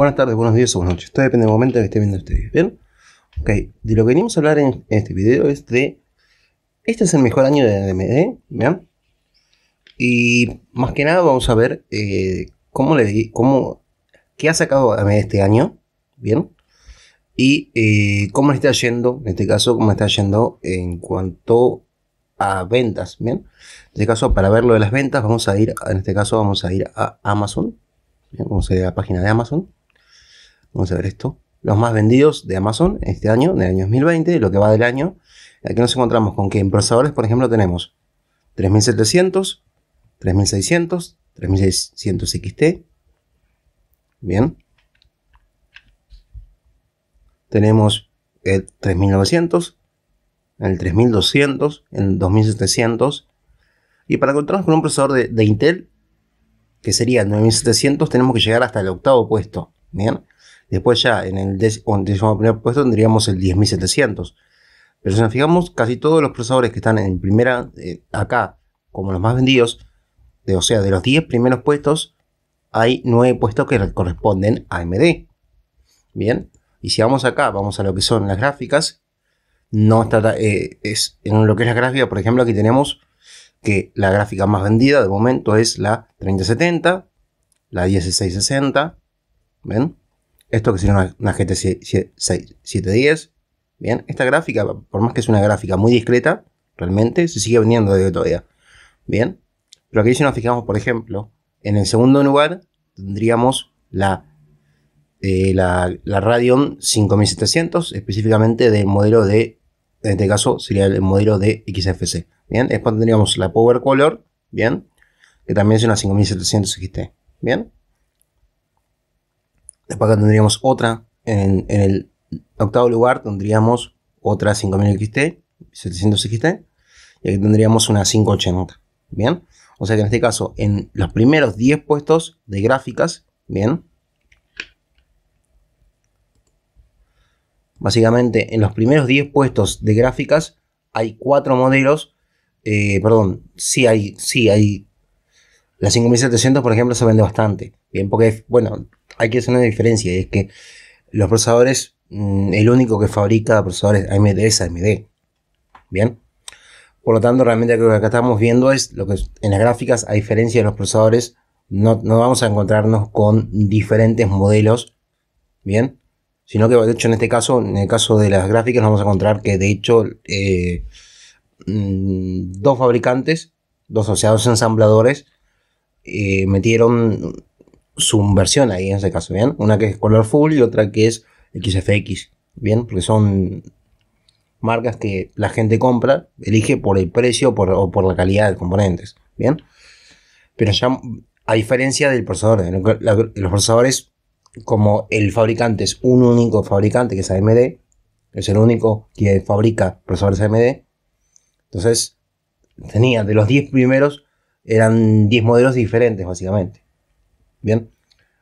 Buenas tardes, buenos días o buenas noches. esto depende del momento en que esté viendo ustedes. ¿Bien? Ok, de lo que venimos a hablar en, este video es de. Este es el mejor año de AMD, ¿bien? Y más que nada vamos a ver eh, cómo le. Cómo, qué ha sacado AMD este año, ¿bien? Y eh, cómo le está yendo, en este caso, cómo le está yendo en cuanto a ventas, ¿bien? En este caso, para ver lo de las ventas, vamos a ir, en este caso, vamos a ir a Amazon, vamos a ir a la página de Amazon. Vamos a ver esto. Los más vendidos de Amazon este año, del año 2020, lo que va del año. Aquí nos encontramos con que en procesadores, por ejemplo, tenemos 3700, 3600, 3600 XT. Bien. Tenemos el 3900, el 3200, el 2700. Y para encontrarnos con un procesador de, de Intel, que sería el 9700, tenemos que llegar hasta el octavo puesto. Bien. Después ya en el décimo primer puesto tendríamos el 10.700. Pero si nos fijamos, casi todos los procesadores que están en primera, eh, acá, como los más vendidos, de, o sea, de los 10 primeros puestos, hay 9 puestos que corresponden a AMD. Bien, y si vamos acá, vamos a lo que son las gráficas. No está, eh, es, en lo que es la gráfica, por ejemplo, aquí tenemos que la gráfica más vendida de momento es la 3070, la 1660, ¿ven? Esto que sería una, una GT 710. Bien, esta gráfica, por más que es una gráfica muy discreta, realmente se sigue vendiendo de todavía. Bien, pero aquí si nos fijamos, por ejemplo, en el segundo lugar tendríamos la, eh, la, la, Radeon 5700, específicamente del modelo de, en este caso sería el modelo de XFC. Bien, después tendríamos la Power Color, bien, que también es una 5700 XT. Bien, Después acá tendríamos otra. En, el octavo lugar tendríamos otra 5000 XT, 700 XT. Y aquí tendríamos una 580. Bien. O sea que en este caso, en los primeros 10 puestos de gráficas, bien. Básicamente, en los primeros 10 puestos de gráficas hay 4 modelos. Eh, perdón, sí hay, sí hay. La 5700, por ejemplo, se vende bastante. Bien, porque, bueno, hay que hacer una diferencia, es que los procesadores, mm, el único que fabrica procesadores AMD es AMD. Bien. Por lo tanto, realmente lo que acá estamos viendo es lo que en las gráficas, a diferencia de los procesadores, no, vamos a encontrarnos con diferentes modelos. Bien. Sino que, de hecho, en este caso, en el caso de las gráficas, vamos a encontrar que, de hecho, eh, mm, dos fabricantes, dos asociados ensambladores, eh, metieron subversión ahí en ese caso, ¿bien? Una que es Colorful y otra que es XFX, ¿bien? Porque son marcas que la gente compra, elige por el precio o por la calidad de componentes, ¿bien? Pero ya, a diferencia del procesador, los procesadores, como el fabricante es un único fabricante que es AMD, es el único que fabrica procesadores AMD, entonces tenía de los 10 primeros, eran 10 modelos diferentes básicamente. Bien.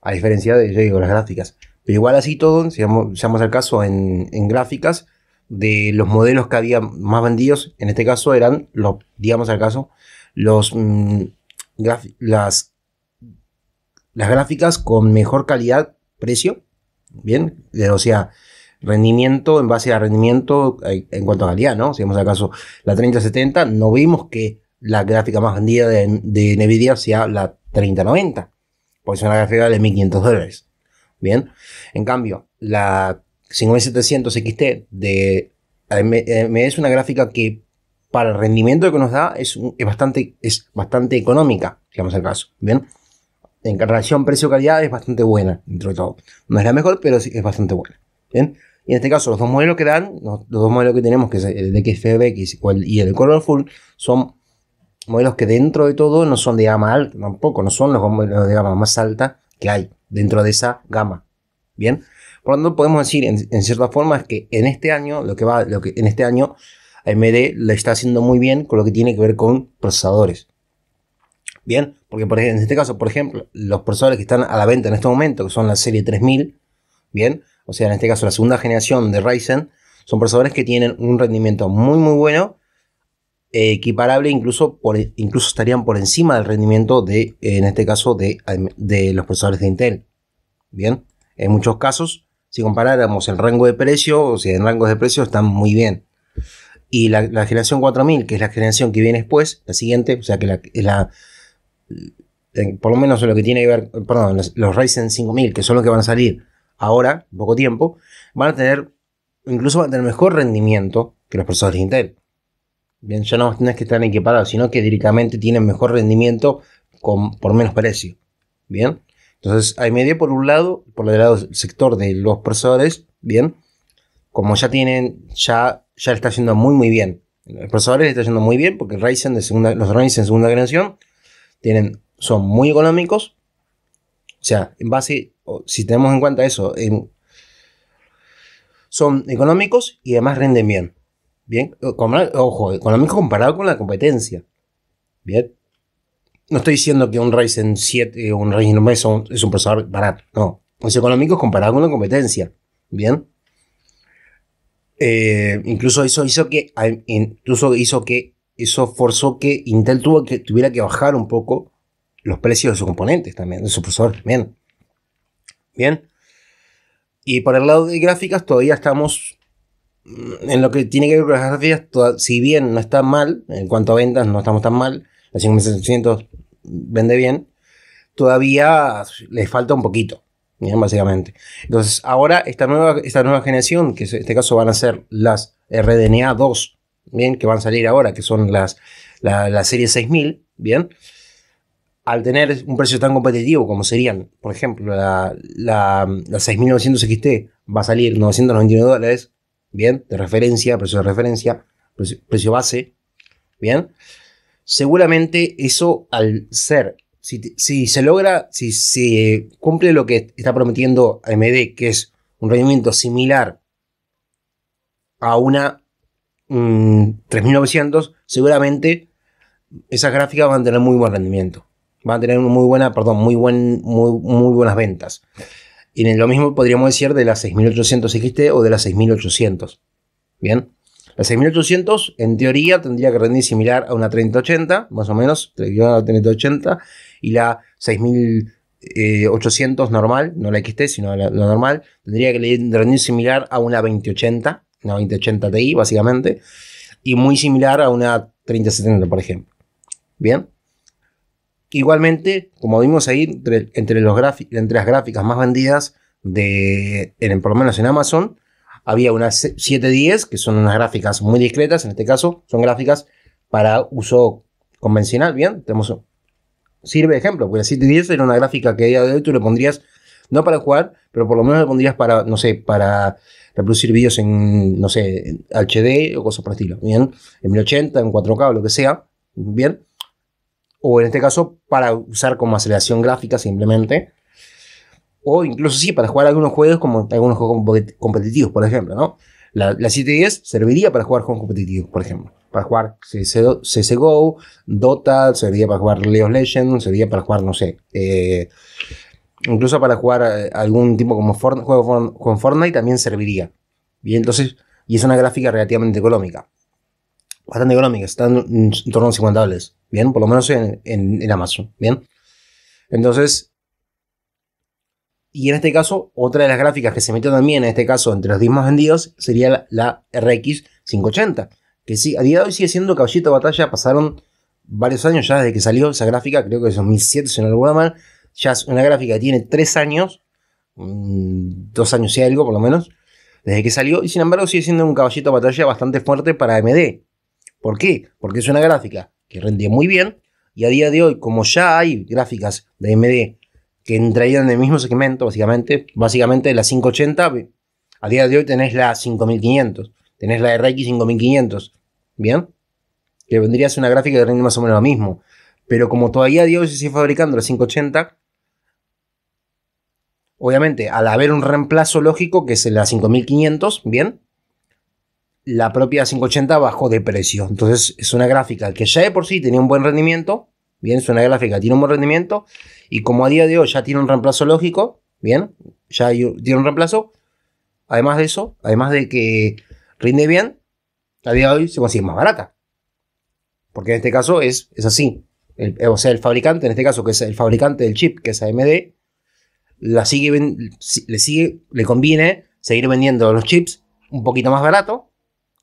A diferencia de, las gráficas. Pero igual así todo, si vamos, al caso en, gráficas, de los modelos que había más vendidos, en este caso eran los, digamos al caso, los mm, las, las gráficas con mejor calidad, precio, bien, eh, o sea, rendimiento en base a rendimiento eh, en cuanto a calidad, ¿no? Si vamos al caso la 3070, no vimos que la gráfica más vendida de, de Nvidia sea la 3090. Pues una gráfica de 1500 dólares. Bien. En cambio, la 5700 XT de es una gráfica que para el rendimiento que nos da es, bastante, es bastante económica, digamos el caso. Bien. En relación precio-calidad es bastante buena, dentro de todo. No es la mejor, pero sí es bastante buena. Bien. Y en este caso, los dos modelos que dan, los dos modelos que tenemos, que es el DXFBX y el Colorful, son modelos que dentro de todo no son de gama alta, tampoco, no son los modelos de gama más alta que hay dentro de esa gama. Bien, por lo tanto podemos decir en, cierta forma es que en este año, lo que va, lo que en este año AMD le está haciendo muy bien con lo que tiene que ver con procesadores. Bien, porque en este caso, por ejemplo, los procesadores que están a la venta en este momento, que son la serie 3000, bien, o sea, en este caso la segunda generación de Ryzen, son procesadores que tienen un rendimiento muy muy bueno eh, equiparable, incluso, incluso estarían por encima del rendimiento de, en este caso, de, de los procesadores de Intel. Bien, en muchos casos, si comparáramos el rango de precio, o sea, en rangos de precio están muy bien. Y la, generación 4000, que es la generación que viene después, la siguiente, o sea, que la, por lo menos lo que tiene que ver, perdón, los, Ryzen 5000, que son los que van a salir ahora, poco tiempo, van a tener, incluso van a tener mejor rendimiento que los procesadores de Intel. Bien, ya no tienes que estar equiparados, sino que directamente tienen mejor rendimiento con, por menos precio. Bien, entonces medio por un lado, por el lado del sector de los procesadores, bien, como ya tienen, ya, ya está haciendo muy muy bien. Los procesadores están yendo muy bien porque Ryzen de los Ryzen de segunda generación tienen, son muy económicos. O sea, en base, si tenemos en cuenta eso, son económicos y además rinden bien. Bien, ojo, económico comparado con la competencia. Bien. No estoy diciendo que un Ryzen 7, o eh, un Ryzen 9 es un, es procesador barato. No. Es económico comparado con la competencia. Bien. Eh, incluso eso hizo que ah, incluso hizo que eso forzó que Intel tuvo que, tuviera que bajar un poco los precios de sus componentes también, de sus procesadores Bien. Bien. Y por el lado de gráficas todavía estamos Mm, en lo que tiene que ver con las gráficas, si bien no está mal, en cuanto a ventas no estamos tan mal, la 5700 vende bien, todavía les falta un poquito, ¿bien? básicamente. Entonces, ahora esta nueva, esta nueva generación, que en este caso van a ser las RDNA 2, ¿bien? que van a salir ahora, que son las la, serie 6000, ¿bien? al tener un precio tan competitivo como serían, por ejemplo, la, la 6900 XT va a salir 999 dólares, ¿bien? De referencia, precio de referencia, precio, base, ¿bien? Seguramente eso al ser, si, se logra, si se cumple lo que está prometiendo AMD, que es un rendimiento similar a una 3900, mm, seguramente esas gráficas van a tener muy buen rendimiento. Van a tener muy buena, perdón, muy, buen, muy, muy buenas ventas. Y en lo mismo podríamos decir de la 6800 XT o de la 6800. Bien. La 6800 en teoría tendría que rendir similar a una 3080, más o menos, y la 6800 normal, no la XT, sino la, la normal, tendría que rendir similar a una 2080, una 2080 Ti básicamente, y muy similar a una 3070, por ejemplo. Bien. Igualmente, como vimos ahí, entre, las gráficas más vendidas, de, por lo menos en Amazon, había unas 710, que son unas gráficas muy discretas, en este caso son gráficas para uso convencional, ¿bien? Tenemos, sirve de ejemplo, porque la 710 era una gráfica que a día de hoy tú le pondrías, no para jugar, pero por lo menos le pondrías para, no sé, para reproducir vídeos en, no sé, HD o cosas por el estilo, ¿bien? En 1080, en 4K o lo que sea, ¿bien? o en este caso para usar como aceleración gráfica simplemente, o incluso sí, para jugar algunos juegos como algunos juegos competitivos, por ejemplo, ¿no? La, la 710 serviría para jugar juegos competitivos, por ejemplo. Para jugar CSGO, Dota, serviría para jugar League of Legends, serviría para jugar, no sé. Eh, incluso para jugar eh, algún tipo como Fortnite, juego con Fortnite también serviría. Y entonces, y es una gráfica relativamente económica. Bastante económica, están en torno a 50 dólares. ¿bien? Por lo menos en, Amazon, ¿bien? Entonces, y en este caso, otra de las gráficas que se metió también, en este caso, entre los 10 más vendidos, sería la, RX 580, que sí, a día de hoy sigue siendo caballito de batalla, pasaron varios años ya desde que salió esa gráfica, creo que es 2007, si no lo mal, ya es una gráfica que tiene 3 años, mm, dos años y algo por lo menos, desde que salió, y sin embargo sigue siendo un caballito de batalla bastante fuerte para AMD. ¿Por qué? Porque es una gráfica que rendía muy bien. Y a día de hoy, como ya hay gráficas de MD que entrarían en el mismo segmento, básicamente, básicamente la 580, a día de hoy tenés la 5500, tenés la RX 5500, ¿bien? Que vendría a ser una gráfica que rinde más o menos lo mismo. Pero como todavía a día de hoy se sigue fabricando la 580, obviamente, al haber un reemplazo lógico, que es la 5500, ¿bien? la propia 580 bajó de precio. Entonces es una gráfica que ya de por sí tenía un buen rendimiento. Bien, es una gráfica, tiene un buen rendimiento. Y como a día de hoy ya tiene un reemplazo lógico, bien, ya tiene un reemplazo. Además de eso, además de que rinde bien, a día de hoy se consigue más barata. Porque en este caso es, es así. Eh, o sea, el fabricante, en este caso, que es el fabricante del chip, que es AMD, la sigue, le, sigue, le conviene seguir vendiendo los chips un poquito más barato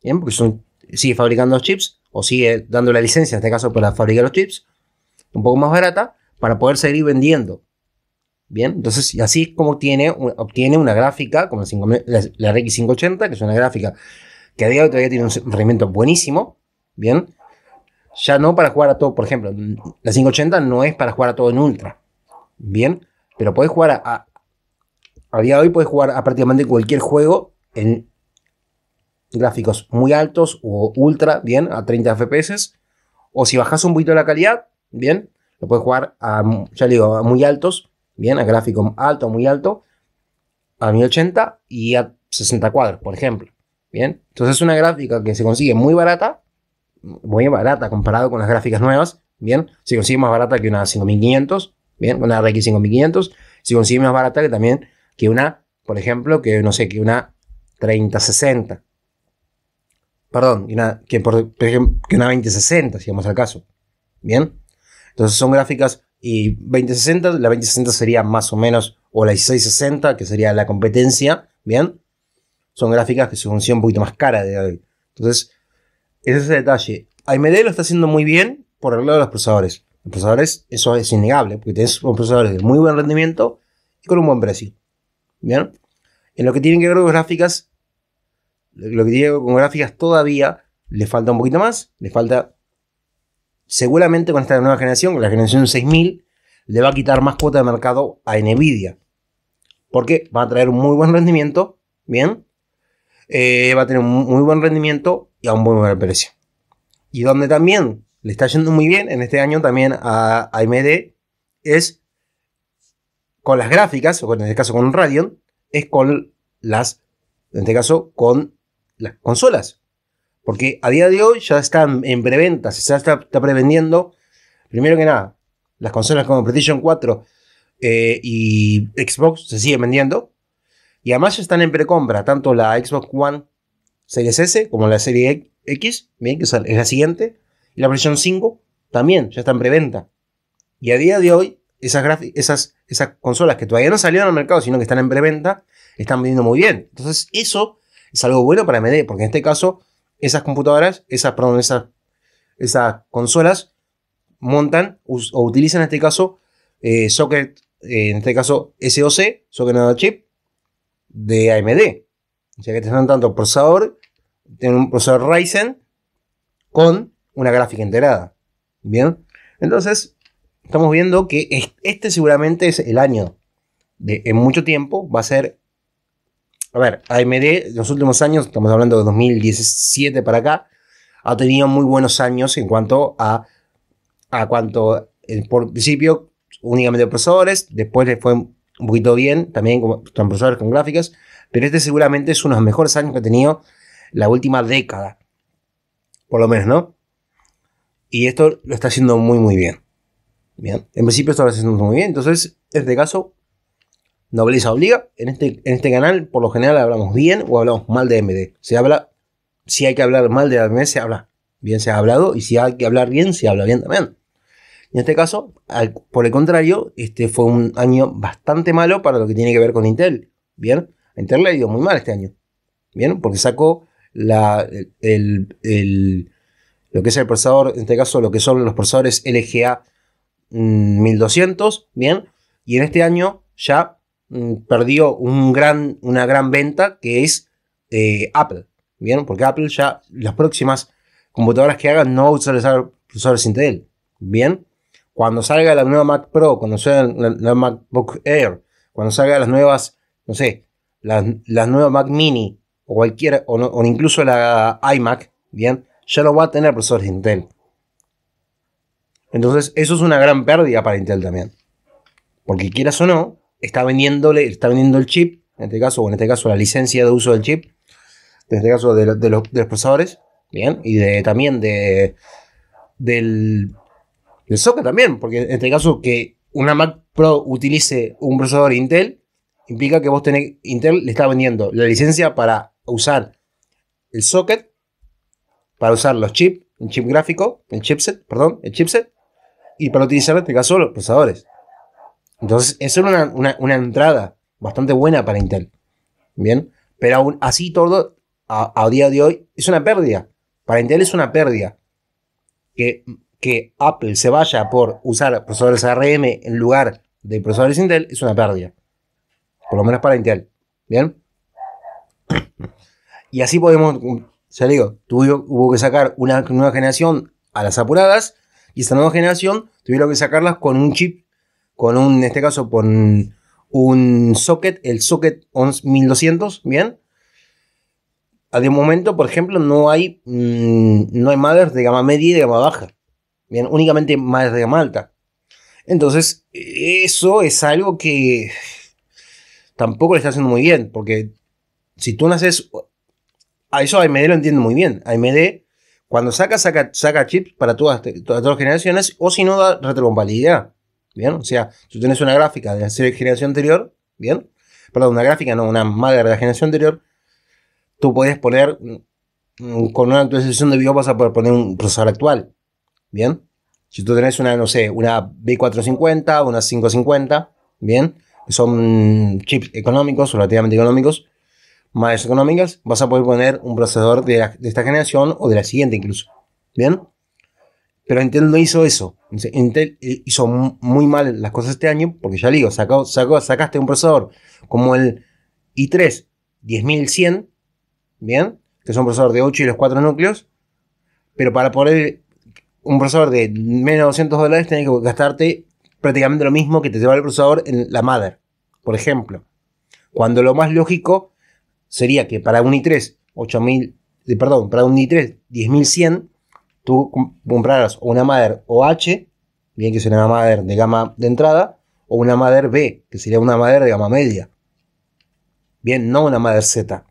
¿bien? Porque son, sigue fabricando los chips o sigue dando la licencia, en este caso para fabricar los chips, un poco más barata, para poder seguir vendiendo. Bien, entonces así es como tiene, obtiene una gráfica como la, RX580, que es una gráfica que a día de hoy todavía tiene un rendimiento buenísimo. Bien, ya no para jugar a todo, por ejemplo, la 580 no es para jugar a todo en ultra. Bien, pero puedes jugar a, a, día de hoy, puedes jugar a prácticamente cualquier juego en, gráficos muy altos o ultra, bien, a 30 FPS. O si bajas un poquito la calidad, bien, lo puedes jugar a, ya digo, a muy altos, bien, a gráfico alto, muy alto, a 1080 y a 60 cuadros, por ejemplo. Bien, entonces es una gráfica que se consigue muy barata, muy barata comparado con las gráficas nuevas, bien, se consigue más barata que una 5500, bien, una RX 5500, si consigue más barata que también que una, por ejemplo, que no sé, que una 3060, perdón, una, que, que una 2060, si vamos al caso. ¿Bien? Entonces son gráficas y 2060, la 2060 sería más o menos, o la 1660, que sería la competencia, ¿bien? Son gráficas que se funcionan un poquito más caras. de hoy. Entonces, ese es el detalle. AMD lo está haciendo muy bien por el lado de los procesadores. Los procesadores, eso es innegable, porque tenés procesadores de muy buen rendimiento y con un buen precio. ¿Bien? En lo que tienen que ver con gráficas, lo que digo con gráficas todavía le falta un poquito más, le falta seguramente con esta nueva generación, con la generación 6000, le va a quitar más cuota de mercado a Nvidia. Porque va a traer un muy buen rendimiento, ¿bien? Eh, va a tener un muy buen rendimiento y a un muy buen precio. Y donde también le está yendo muy bien en este año también a AMD es con las gráficas, o en este caso con Radeon, es con las, en este caso, con las consolas. Porque a día de hoy ya están en preventa, se está, pre prevendiendo. Primero que nada, las consolas como PlayStation 4 eh, y Xbox se siguen vendiendo. Y además ya están en precompra, tanto la Xbox One Series S como la Serie X, bien, que es la siguiente. Y la PlayStation 5 también ya está en preventa. Y a día de hoy, esas, esas, esas consolas que todavía no salieron al mercado, sino que están en preventa, están vendiendo muy bien. Entonces, eso es algo bueno para AMD, porque en este caso esas computadoras, esas, perdón, esas, consolas montan o utilizan en este caso eh, socket, eh, en este caso SOC, socket nano chip de AMD. O sea que están tanto procesador, tienen un procesador Ryzen con una gráfica integrada. Bien, entonces estamos viendo que este seguramente es el año de en mucho tiempo va a ser a ver, AMD, en los últimos años, estamos hablando de 2017 para acá, ha tenido muy buenos años en cuanto a, a cuanto, eh, por principio, únicamente procesadores, después le fue un poquito bien, también con, procesadores, con gráficas, pero este seguramente es uno de los mejores años que ha tenido la última década, por lo menos, ¿no? Y esto lo está haciendo muy, muy bien. Bien, en principio esto lo está haciendo muy bien, entonces, en este caso, Nobleza Obliga. En este, en este canal, por lo general, hablamos bien o hablamos mal de MD. Se habla, si hay que hablar mal de AMD, se habla. Bien se ha hablado, y si hay que hablar bien, se habla bien también. En este caso, por el contrario, este fue un año bastante malo para lo que tiene que ver con Intel. Bien, a Intel le ha ido muy mal este año. Bien, porque sacó la, lo que es el procesador, en este caso lo que son los procesadores LGA 1200, mm, bien, y en este año ya Mm, perdió un gran, una gran venta que es eh, Apple. ¿Bien? Porque Apple ya las próximas computadoras que hagan no a utilizar procesadores Intel. ¿Bien? Cuando salga la nueva Mac Pro, cuando salga la, nueva MacBook Air, cuando salga las nuevas, no sé, las, nuevas Mac Mini o cualquiera, o, incluso la iMac, ¿bien? Ya no va a tener procesadores Intel. Entonces, eso es una gran pérdida para Intel también. Porque quieras o no, está vendiéndole, está vendiendo el chip, en este caso, o en este caso la licencia de uso del chip, en este caso de, los procesadores, bien, y de, también de, del, socket también, porque en este caso que una Mac Pro utilice un procesador Intel, implica que vos tenés, Intel le está vendiendo la licencia para usar el socket, para usar los chips, el chip gráfico, el chipset, perdón, el chipset, y para utilizar en este caso los procesadores. Entonces, eso era una, entrada bastante buena para Intel. Bien, pero aún así todo, a, día de hoy, es una pérdida. Para Intel es una pérdida. Que, que Apple se vaya por usar procesadores ARM en lugar de procesadores Intel es una pérdida. Por lo menos para Intel. Bien. Y así podemos, lo digo, hubo que sacar una nueva generación a las apuradas y esta nueva generación tuvieron que sacarlas con un chip con un, en este caso, con un socket, el socket 11200, ¿bien? A de momento, por ejemplo, no hay, mm, no hay mothers de gama media y de gama baja, ¿bien? Únicamente mothers de gama alta. Entonces, eso es algo que tampoco le está haciendo muy bien, porque si tú naces, a eso AMD lo entiende muy bien, AMD... Cuando saca, saca, chips para todas, todas, las generaciones, o si no da retrocompatibilidad. ¿bien? O sea, si tú tienes una gráfica de la generación anterior, ¿bien? Perdón, una gráfica, no, una madre de la generación anterior, tú puedes poner, mm, con una actualización de BIOS vas a poder poner un procesador actual, ¿bien? Si tú tenés una, no sé, una B450, una 550, ¿bien? son mm, chips económicos, relativamente económicos, más económicas, vas a poder poner un procesador de, de esta generación o de la siguiente incluso, ¿bien? pero Intel no hizo eso. Intel eh, hizo muy mal las cosas este año, porque ya digo, sacaste un procesador como el i3 10100, ¿bien? Que es un procesador de 8 y los 4 núcleos, pero para poner un procesador de menos de 200 dólares tenés que gastarte prácticamente lo mismo que te lleva el procesador en la madre, por ejemplo. Cuando lo más lógico sería que para un i3 8000, eh, perdón, para un i3 10100 tú compraras una Mader OH, bien que sería una Mader de gama de entrada, o una Mader B, que sería una Mader de gama media. Bien, no una Mader Z.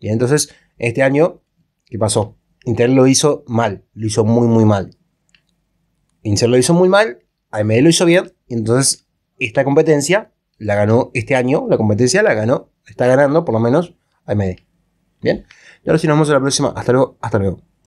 Bien, entonces, este año, ¿qué pasó? Intel lo hizo mal, lo hizo muy, muy mal. Intel lo hizo muy mal, AMD lo hizo bien, y entonces esta competencia la ganó este año, la competencia la ganó, está ganando por lo menos AMD. Bien, y ahora sí nos vemos en la próxima. Hasta luego, hasta luego.